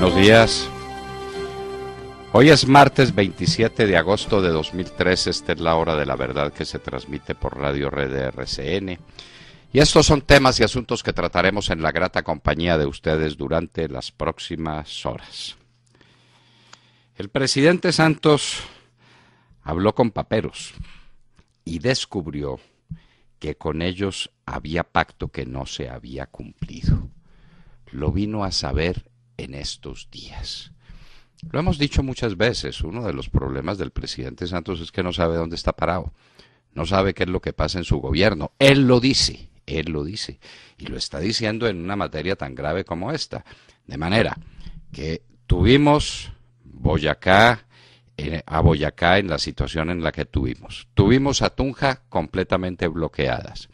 buenos días. Hoy es martes 27 de agosto de 2013, esta es la hora de la verdad que se transmite por Radio Red RCN. Y estos son temas y asuntos que trataremos en la grata compañía de ustedes durante las próximas horas. El presidente Santos habló con paperos y descubrió que con ellos había pacto que no se había cumplido. Lo vino a saber en estos días. Lo hemos dicho muchas veces, uno de los problemas del presidente Santos es que no sabe dónde está parado, no sabe qué es lo que pasa en su gobierno. Él lo dice, él lo dice, y lo está diciendo en una materia tan grave como esta. De manera que tuvimos Boyacá, eh, a Boyacá en la situación en la que tuvimos. Tuvimos a Tunja completamente bloqueadas.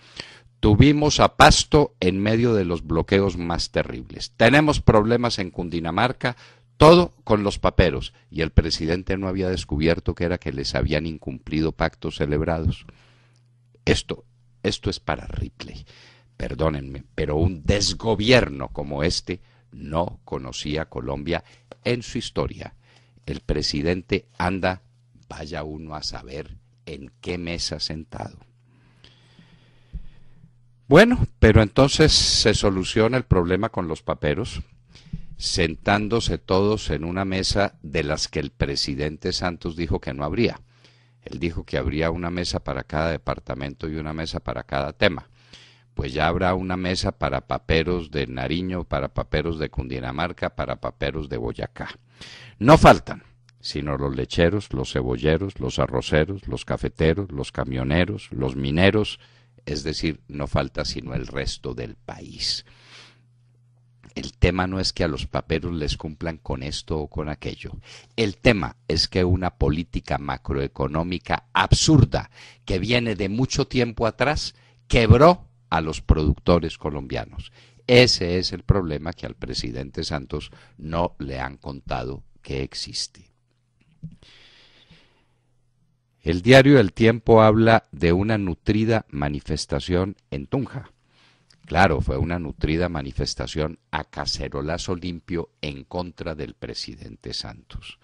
Tuvimos a Pasto en medio de los bloqueos más terribles. Tenemos problemas en Cundinamarca, todo con los paperos. Y el presidente no había descubierto que era que les habían incumplido pactos celebrados. Esto, esto es para Ripley. Perdónenme, pero un desgobierno como este no conocía Colombia en su historia. El presidente anda, vaya uno a saber en qué mesa sentado. Bueno, pero entonces se soluciona el problema con los paperos, sentándose todos en una mesa de las que el presidente Santos dijo que no habría. Él dijo que habría una mesa para cada departamento y una mesa para cada tema. Pues ya habrá una mesa para paperos de Nariño, para paperos de Cundinamarca, para paperos de Boyacá. No faltan, sino los lecheros, los cebolleros, los arroceros, los cafeteros, los camioneros, los mineros, es decir, no falta sino el resto del país. El tema no es que a los paperos les cumplan con esto o con aquello. El tema es que una política macroeconómica absurda que viene de mucho tiempo atrás quebró a los productores colombianos. Ese es el problema que al presidente Santos no le han contado que existe. El diario El Tiempo habla de una nutrida manifestación en Tunja. Claro, fue una nutrida manifestación a cacerolazo limpio en contra del presidente Santos.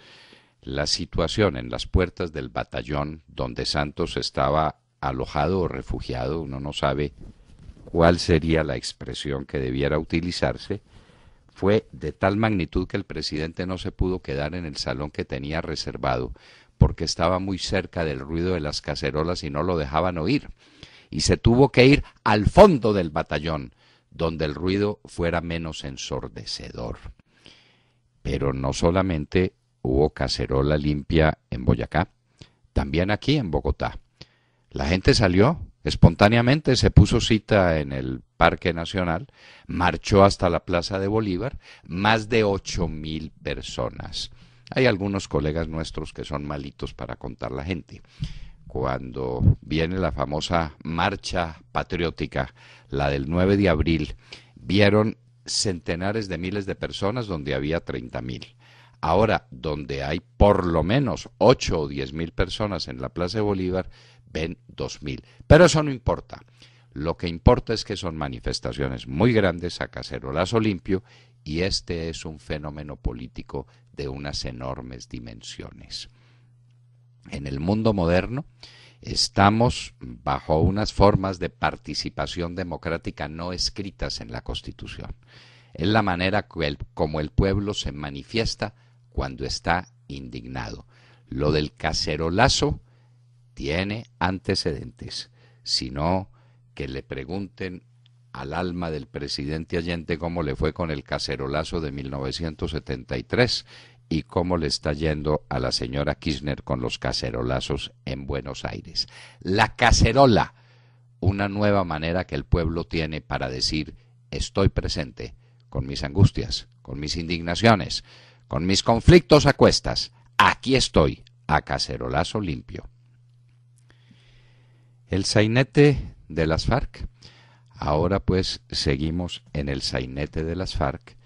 La situación en las puertas del batallón donde Santos estaba alojado o refugiado, uno no sabe cuál sería la expresión que debiera utilizarse, fue de tal magnitud que el presidente no se pudo quedar en el salón que tenía reservado porque estaba muy cerca del ruido de las cacerolas y no lo dejaban oír. Y se tuvo que ir al fondo del batallón, donde el ruido fuera menos ensordecedor. Pero no solamente hubo cacerola limpia en Boyacá, también aquí en Bogotá. La gente salió espontáneamente, se puso cita en el Parque Nacional, marchó hasta la Plaza de Bolívar, más de ocho mil personas. Hay algunos colegas nuestros que son malitos para contar la gente. Cuando viene la famosa marcha patriótica, la del 9 de abril, vieron centenares de miles de personas donde había treinta mil. Ahora, donde hay por lo menos 8 o diez mil personas en la Plaza de Bolívar, ven dos mil. Pero eso no importa. Lo que importa es que son manifestaciones muy grandes a cacerolazo limpio y este es un fenómeno político de unas enormes dimensiones. En el mundo moderno estamos bajo unas formas de participación democrática no escritas en la Constitución. Es la manera como el pueblo se manifiesta cuando está indignado. Lo del cacerolazo tiene antecedentes, sino que le pregunten al alma del presidente Allende cómo le fue con el cacerolazo de 1973 y cómo le está yendo a la señora Kirchner con los cacerolazos en Buenos Aires. La cacerola, una nueva manera que el pueblo tiene para decir estoy presente con mis angustias, con mis indignaciones, con mis conflictos a cuestas. Aquí estoy, a cacerolazo limpio. El sainete de las FARC Ahora pues seguimos en el sainete de las FARC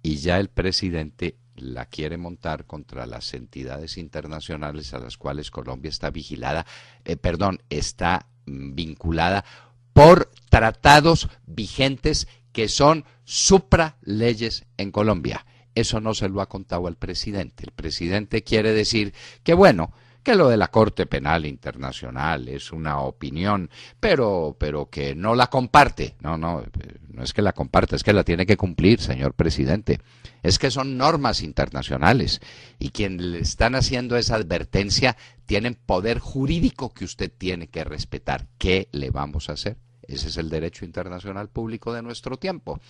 y ya el presidente la quiere montar contra las entidades internacionales a las cuales Colombia está vigilada, eh, perdón, está mm, vinculada por tratados vigentes que son supraleyes en Colombia. Eso no se lo ha contado al presidente. El presidente quiere decir que bueno, que lo de la Corte Penal Internacional es una opinión, pero, pero que no la comparte. No, no, eh, no es que la comparte, es que la tiene que cumplir, señor presidente. Es que son normas internacionales y quien le están haciendo esa advertencia tienen poder jurídico que usted tiene que respetar. ¿Qué le vamos a hacer? Ese es el derecho internacional público de nuestro tiempo.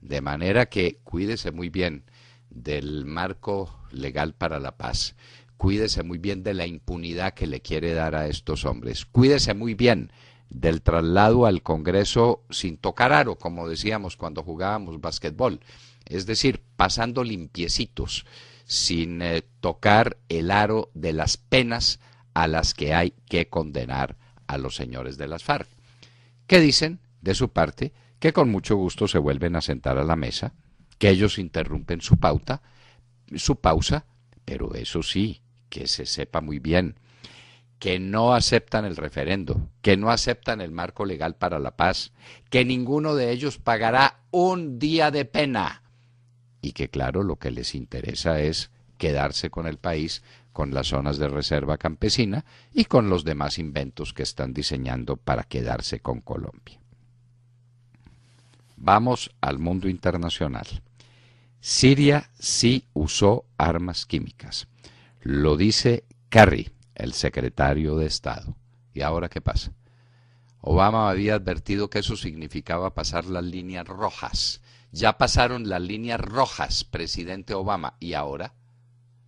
De manera que cuídese muy bien del marco legal para la paz cuídese muy bien de la impunidad que le quiere dar a estos hombres. Cuídese muy bien del traslado al Congreso sin tocar aro, como decíamos cuando jugábamos basquetbol, es decir, pasando limpiecitos, sin eh, tocar el aro de las penas a las que hay que condenar a los señores de las FARC, que dicen, de su parte, que con mucho gusto se vuelven a sentar a la mesa, que ellos interrumpen su pauta, su pausa, pero eso sí, que se sepa muy bien, que no aceptan el referendo, que no aceptan el marco legal para la paz, que ninguno de ellos pagará un día de pena y que claro lo que les interesa es quedarse con el país, con las zonas de reserva campesina y con los demás inventos que están diseñando para quedarse con Colombia. Vamos al mundo internacional. Siria sí usó armas químicas. Lo dice Kerry, el secretario de Estado. ¿Y ahora qué pasa? Obama había advertido que eso significaba pasar las líneas rojas. Ya pasaron las líneas rojas, presidente Obama. ¿Y ahora?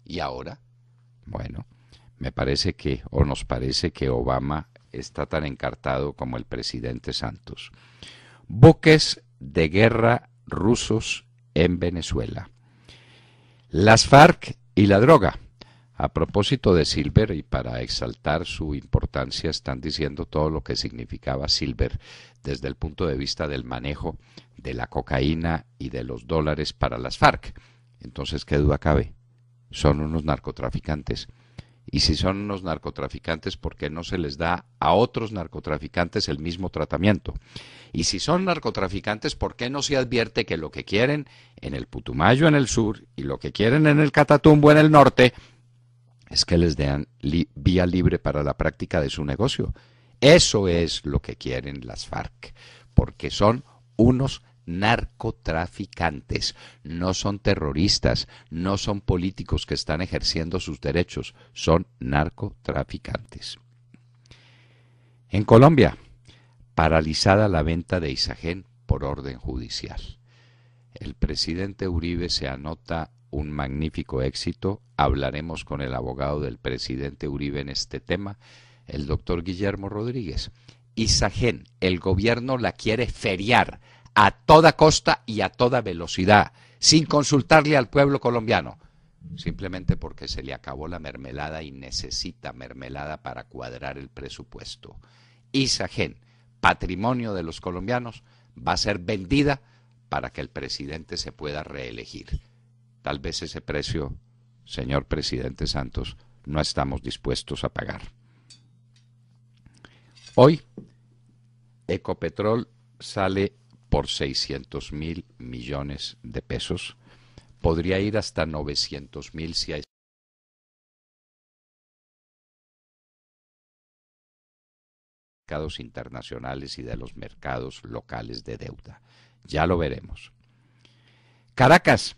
¿Y ahora? Bueno, me parece que, o nos parece que Obama está tan encartado como el presidente Santos. Buques de guerra rusos en Venezuela. Las FARC y la droga. A propósito de Silver, y para exaltar su importancia, están diciendo todo lo que significaba Silver desde el punto de vista del manejo de la cocaína y de los dólares para las FARC. Entonces, ¿qué duda cabe? Son unos narcotraficantes. Y si son unos narcotraficantes, ¿por qué no se les da a otros narcotraficantes el mismo tratamiento? Y si son narcotraficantes, ¿por qué no se advierte que lo que quieren en el Putumayo en el sur y lo que quieren en el Catatumbo en el norte es que les den vía libre para la práctica de su negocio. Eso es lo que quieren las FARC, porque son unos narcotraficantes, no son terroristas, no son políticos que están ejerciendo sus derechos, son narcotraficantes. En Colombia, paralizada la venta de Isagen por orden judicial. El presidente Uribe se anota un magnífico éxito. Hablaremos con el abogado del presidente Uribe en este tema, el doctor Guillermo Rodríguez. Isagen, el gobierno la quiere feriar a toda costa y a toda velocidad, sin consultarle al pueblo colombiano, simplemente porque se le acabó la mermelada y necesita mermelada para cuadrar el presupuesto. Isagen, patrimonio de los colombianos, va a ser vendida para que el presidente se pueda reelegir. Tal vez ese precio, señor presidente Santos, no estamos dispuestos a pagar. Hoy, Ecopetrol sale por 600 mil millones de pesos. Podría ir hasta 900 mil si hay. mercados internacionales y de los mercados locales de deuda. Ya lo veremos. Caracas,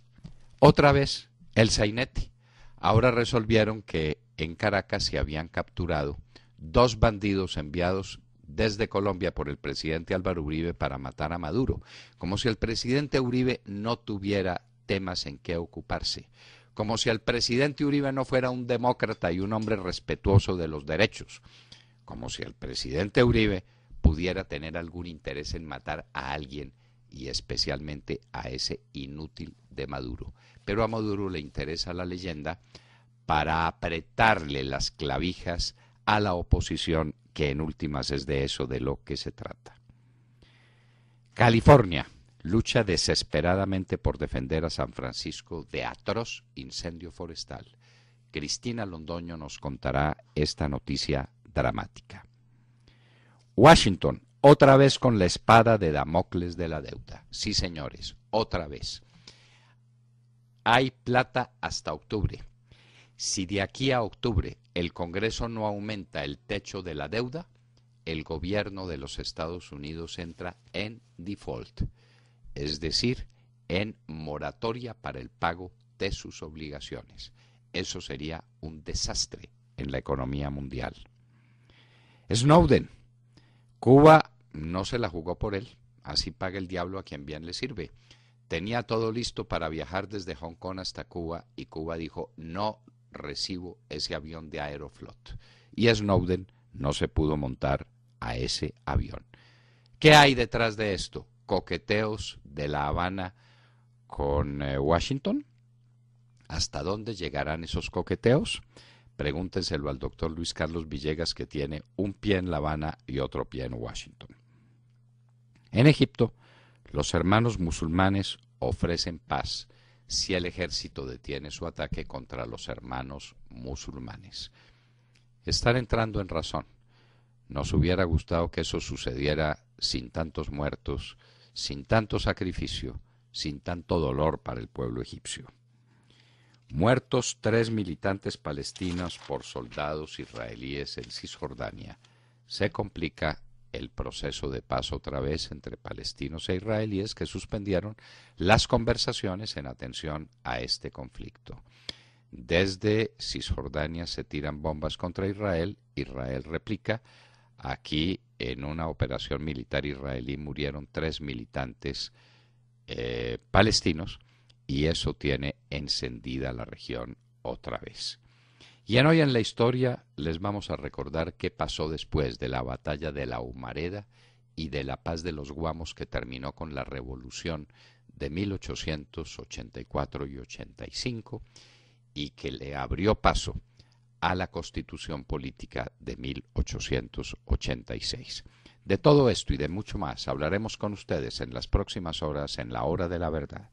otra vez, el sainete. Ahora resolvieron que en Caracas se habían capturado dos bandidos enviados desde Colombia por el presidente Álvaro Uribe para matar a Maduro, como si el presidente Uribe no tuviera temas en qué ocuparse, como si el presidente Uribe no fuera un demócrata y un hombre respetuoso de los derechos, como si el presidente Uribe pudiera tener algún interés en matar a alguien y especialmente a ese inútil de Maduro. Pero a Maduro le interesa la leyenda para apretarle las clavijas a la oposición, que en últimas es de eso de lo que se trata. California lucha desesperadamente por defender a San Francisco de atroz incendio forestal. Cristina Londoño nos contará esta noticia dramática. Washington, otra vez con la espada de Damocles de la deuda. Sí, señores, otra vez hay plata hasta octubre. Si de aquí a octubre el Congreso no aumenta el techo de la deuda, el gobierno de los Estados Unidos entra en default, es decir, en moratoria para el pago de sus obligaciones. Eso sería un desastre en la economía mundial. Snowden, Cuba no se la jugó por él, así paga el diablo a quien bien le sirve. Tenía todo listo para viajar desde Hong Kong hasta Cuba y Cuba dijo, no recibo ese avión de Aeroflot. Y Snowden no se pudo montar a ese avión. ¿Qué hay detrás de esto? Coqueteos de La Habana con eh, Washington. ¿Hasta dónde llegarán esos coqueteos? Pregúntenselo al doctor Luis Carlos Villegas que tiene un pie en La Habana y otro pie en Washington. En Egipto, los hermanos musulmanes ofrecen paz si el ejército detiene su ataque contra los hermanos musulmanes. Están entrando en razón. Nos hubiera gustado que eso sucediera sin tantos muertos, sin tanto sacrificio, sin tanto dolor para el pueblo egipcio. Muertos tres militantes palestinos por soldados israelíes en Cisjordania. Se complica el proceso de paz otra vez entre palestinos e israelíes que suspendieron las conversaciones en atención a este conflicto. Desde Cisjordania se tiran bombas contra Israel, Israel replica, aquí en una operación militar israelí murieron tres militantes eh, palestinos y eso tiene encendida la región otra vez. Y en hoy en la historia les vamos a recordar qué pasó después de la batalla de la Humareda y de la paz de los Guamos que terminó con la revolución de 1884 y 85 y que le abrió paso a la constitución política de 1886. De todo esto y de mucho más hablaremos con ustedes en las próximas horas en la hora de la verdad.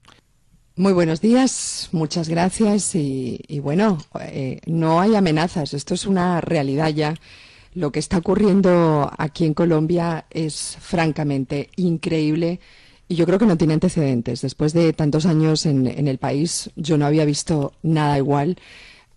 Muy buenos días, muchas gracias y, bueno, eh, no hay amenazas, esto es una realidad ya. Lo que está ocurriendo aquí en Colombia es francamente increíble y yo creo que no tiene antecedentes. Después de tantos años en, en el país, yo no había visto nada igual.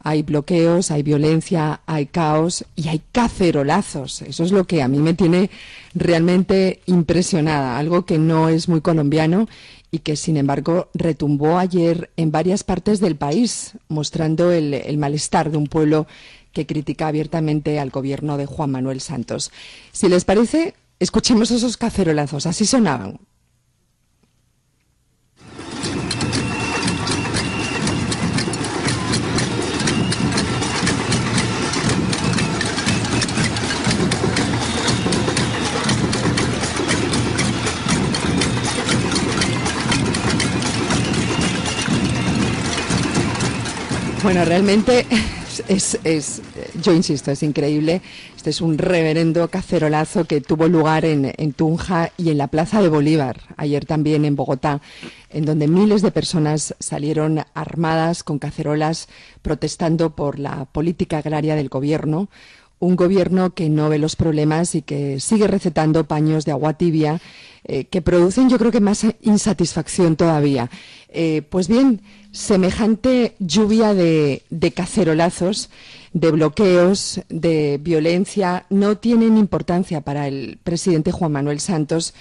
Hay bloqueos, hay violencia, hay caos y hay cacerolazos. Eso es lo que a mí me tiene realmente impresionada, algo que no es muy colombiano y que sin embargo retumbó ayer en varias partes del país, mostrando el, el, malestar de un pueblo que critica abiertamente al gobierno de Juan Manuel Santos. Si les parece, escuchemos esos cacerolazos, así sonaban. Bueno, realmente es, es, yo insisto, es increíble. Este es un reverendo cacerolazo que tuvo lugar en, en, Tunja y en la Plaza de Bolívar, ayer también en Bogotá, en donde miles de personas salieron armadas con cacerolas protestando por la política agraria del gobierno, un gobierno que no ve los problemas y que sigue recetando paños de agua tibia eh, que producen yo creo que más insatisfacción todavía. Eh, pues bien, semejante lluvia de cacerolazos, de bloqueos, de violencia, no tienen importancia para el presidente Juan Manuel Santos,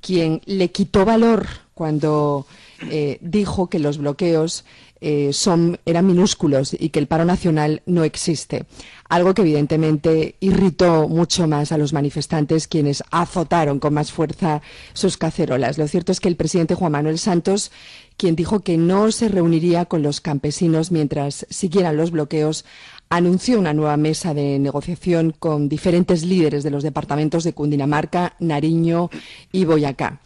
quien le quitó valor cuando eh, dijo que los bloqueos eh, son, eran minúsculos y que el paro nacional no existe. Algo que evidentemente irritó mucho más a los manifestantes quienes azotaron con más fuerza sus cacerolas. Lo cierto es que el presidente Juan Manuel Santos, quien dijo que no se reuniría con los campesinos mientras siguieran los bloqueos, anunció una nueva mesa de negociación con diferentes líderes de los departamentos de Cundinamarca, Nariño y Boyacá.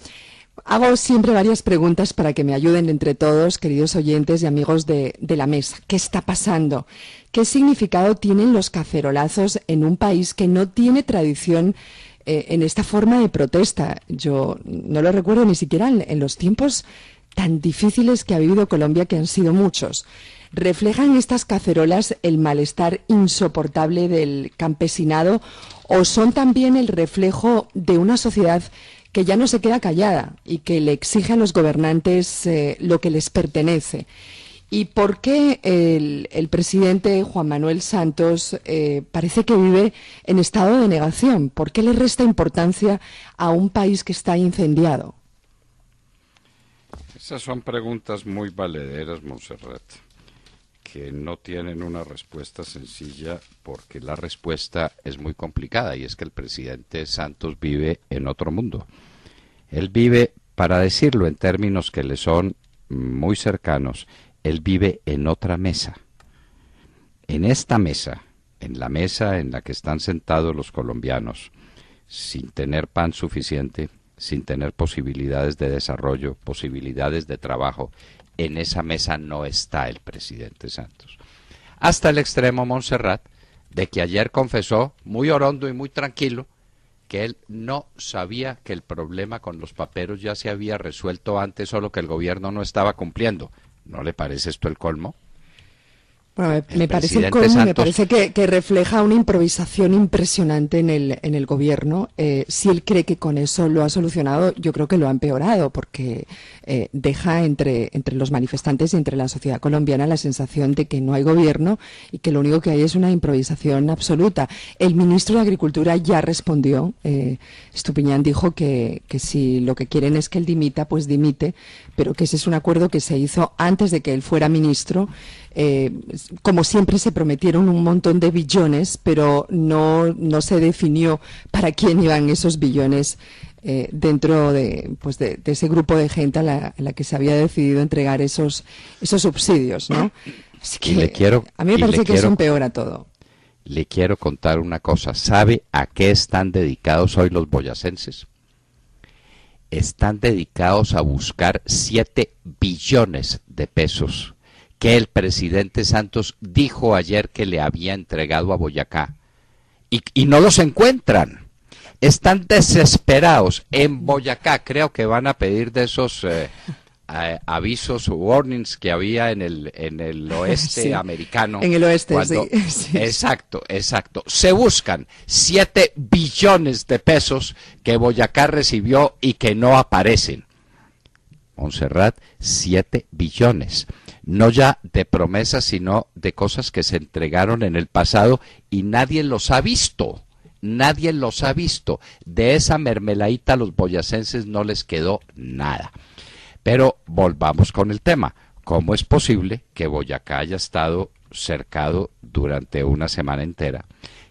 Hago siempre varias preguntas para que me ayuden entre todos, queridos oyentes y amigos de, la mesa. ¿Qué está pasando? ¿Qué significado tienen los cacerolazos en un país que no tiene tradición eh, en esta forma de protesta? Yo no lo recuerdo ni siquiera en, en los tiempos tan difíciles que ha vivido Colombia, que han sido muchos. ¿Reflejan estas cacerolas el malestar insoportable del campesinado o son también el reflejo de una sociedad que ya no se queda callada y que le exige a los gobernantes eh, lo que les pertenece. ¿Y por qué el, presidente Juan Manuel Santos eh, parece que vive en estado de negación? ¿Por qué le resta importancia a un país que está incendiado? Esas son preguntas muy valederas, Monserrat que no tienen una respuesta sencilla porque la respuesta es muy complicada y es que el presidente Santos vive en otro mundo. Él vive, para decirlo en términos que le son muy cercanos, él vive en otra mesa. En esta mesa, en la mesa en la que están sentados los colombianos, sin tener pan suficiente, sin tener posibilidades de desarrollo, posibilidades de trabajo en esa mesa no está el presidente Santos. Hasta el extremo, Montserrat, de que ayer confesó, muy orondo y muy tranquilo, que él no sabía que el problema con los paperos ya se había resuelto antes, solo que el gobierno no estaba cumpliendo. ¿No le parece esto el colmo? me, parece me parece que, refleja una improvisación impresionante en el, en el gobierno. Eh, si él cree que con eso lo ha solucionado, yo creo que lo ha empeorado, porque eh, deja entre, los manifestantes y entre la sociedad colombiana la sensación de que no hay gobierno y que lo único que hay es una improvisación absoluta. El ministro de Agricultura ya respondió. Eh, Estupiñán dijo que si lo que quieren es que él dimita, pues dimite, pero que ese es un acuerdo que se hizo antes de que él fuera ministro eh, como siempre se prometieron un montón de billones, pero no, se definió para quién iban esos billones eh, dentro pues de, ese grupo de gente a la, que se había decidido entregar esos, esos subsidios, ¿no? que le quiero, a mí me parece que un peor a todo. Le quiero contar una cosa. ¿Sabe a qué están dedicados hoy los boyacenses? Están dedicados a buscar 7 billones de pesos que el presidente Santos dijo ayer que le había entregado a Boyacá. Y, no los encuentran. Están desesperados en Boyacá. Creo que van a pedir de esos eh, avisos o warnings que había en el, en el oeste americano. En el oeste, sí, Exacto, exacto. Se buscan 7 billones de pesos que Boyacá recibió y que no aparecen. Monserrat, 7 billones no ya de promesas, sino de cosas que se entregaron en el pasado y nadie los ha visto. Nadie los ha visto. De esa mermeladita a los boyacenses no les quedó nada. Pero volvamos con el tema. ¿Cómo es posible que Boyacá haya estado cercado durante una semana entera?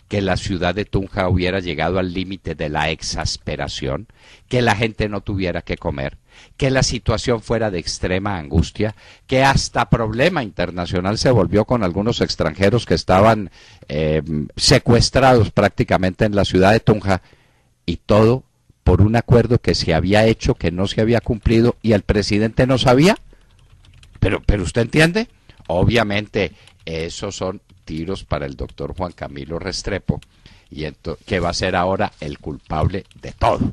que la ciudad de Tunja hubiera llegado al límite de la exasperación, que la gente no tuviera que comer, que la situación fuera de extrema angustia, que hasta problema internacional se volvió con algunos extranjeros que estaban eh, secuestrados prácticamente en la ciudad de Tunja, y todo por un acuerdo que se había hecho, que no se había cumplido y el presidente no sabía. Pero, pero usted entiende, obviamente esos son tiros para el doctor Juan Camilo Restrepo, y que va a ser ahora el culpable de todo.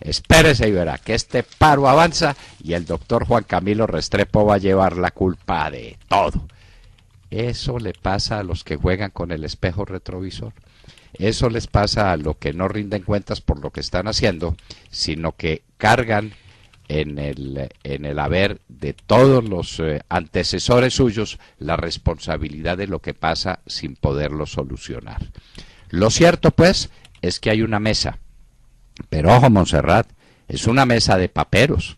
Espérese y verá que este paro avanza y el doctor Juan Camilo Restrepo va a llevar la culpa de todo. Eso le pasa a los que juegan con el espejo retrovisor. Eso les pasa a los que no rinden cuentas por lo que están haciendo, sino que cargan en el, en el haber de todos los eh, antecesores suyos la responsabilidad de lo que pasa sin poderlo solucionar. Lo cierto, pues, es que hay una mesa pero ojo, Monserrat, es una mesa de paperos.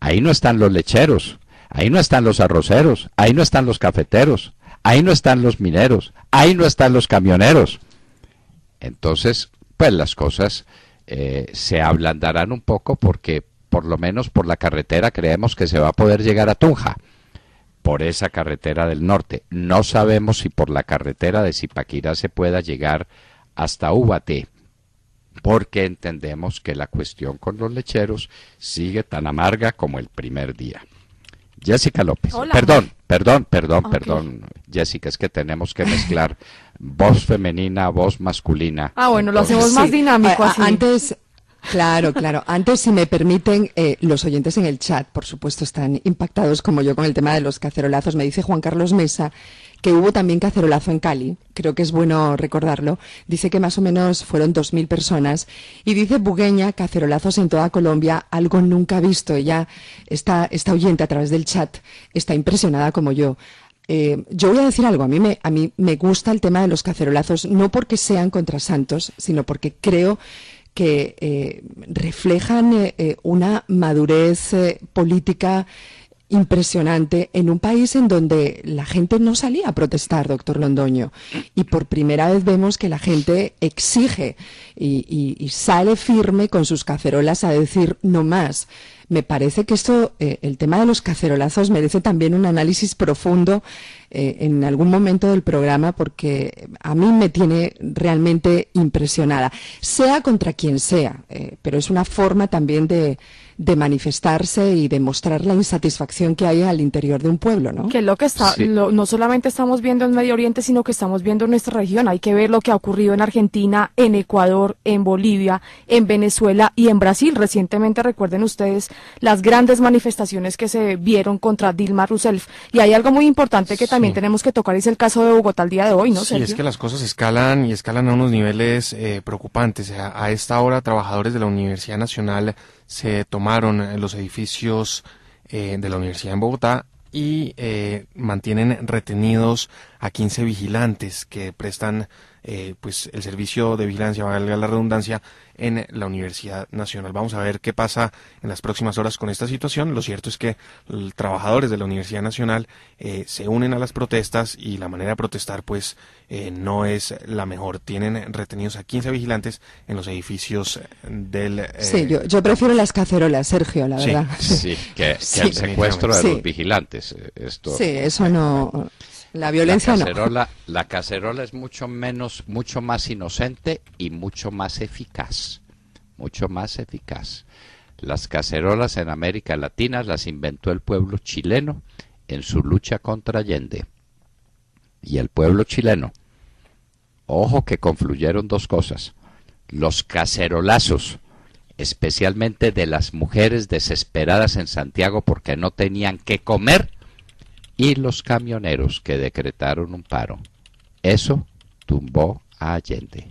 Ahí no están los lecheros, ahí no están los arroceros, ahí no están los cafeteros, ahí no están los mineros, ahí no están los camioneros. Entonces, pues las cosas eh, se ablandarán un poco porque por lo menos por la carretera creemos que se va a poder llegar a Tunja, por esa carretera del norte. No sabemos si por la carretera de Zipaquirá se pueda llegar hasta Ubaté porque entendemos que la cuestión con los lecheros sigue tan amarga como el primer día. Jessica López. perdón, perdón, perdón, perdón, Jessica, es que tenemos que mezclar voz femenina, voz masculina. Ah, bueno, lo hacemos más dinámico. Antes, Claro, claro. Antes, si me permiten, eh, los oyentes en el chat, por supuesto, están impactados como yo con el tema de los cacerolazos. Me dice Juan Carlos Mesa que hubo también cacerolazo en Cali, creo que es bueno recordarlo. Dice que más o menos fueron 2.000 personas. Y dice Bugueña, cacerolazos en toda Colombia, algo nunca visto. Ella está, está oyente a través del chat, está impresionada como yo. Eh, yo voy a decir algo, a mí, me, a mí me gusta el tema de los cacerolazos, no porque sean contra santos, sino porque creo que eh, reflejan eh, eh, una madurez política impresionante en un país en donde la gente no salía a protestar, doctor Londoño. Y por primera vez vemos que la gente exige y sale firme con sus cacerolas a decir no más. Me parece que esto, eh, el tema de los cacerolazos merece también un análisis profundo eh, en algún momento del programa porque a mí me tiene realmente impresionada, sea contra quien sea, eh, pero es una forma también de, de manifestarse y de mostrar la insatisfacción que hay al interior de un pueblo, ¿no? Que es lo que está, no solamente estamos viendo en Medio Oriente, sino que estamos viendo en nuestra región. Hay que ver lo que ha ocurrido en Argentina, en Ecuador, en Bolivia, en Venezuela y en Brasil. Recientemente recuerden ustedes las grandes manifestaciones que se vieron contra Dilma Rousseff. Y hay algo muy importante que también tenemos que tocar, es el caso de Bogotá al día de hoy, ¿no? Sí, es que las cosas escalan y escalan a unos niveles eh, preocupantes. a esta hora, trabajadores de la Universidad Nacional se tomaron eh, los edificios eh, de la Universidad en Bogotá y eh, mantienen retenidos a 15 vigilantes que prestan pues el servicio de vigilancia, valga la redundancia, en la Universidad Nacional. Vamos a ver qué pasa en las próximas horas con esta situación. Lo cierto es que trabajadores de la Universidad Nacional eh, se unen a las protestas y la manera de protestar pues eh, no es la mejor. Tienen retenidos a 15 vigilantes en los edificios del... Eh, sí, yo, prefiero las cacerolas, Sergio, la verdad. Sí, que, el secuestro de los vigilantes. Esto, sí, eso no... La cacerola, es mucho menos, mucho más inocente y mucho más eficaz. Mucho más eficaz. Las cacerolas en América Latina las inventó el pueblo chileno en su lucha contra Allende. Y el pueblo chileno. Ojo que confluyeron dos cosas. Los cacerolazos, especialmente de las mujeres desesperadas en Santiago porque no tenían qué comer y los camioneros que decretaron un paro. Eso tumbó a Allende.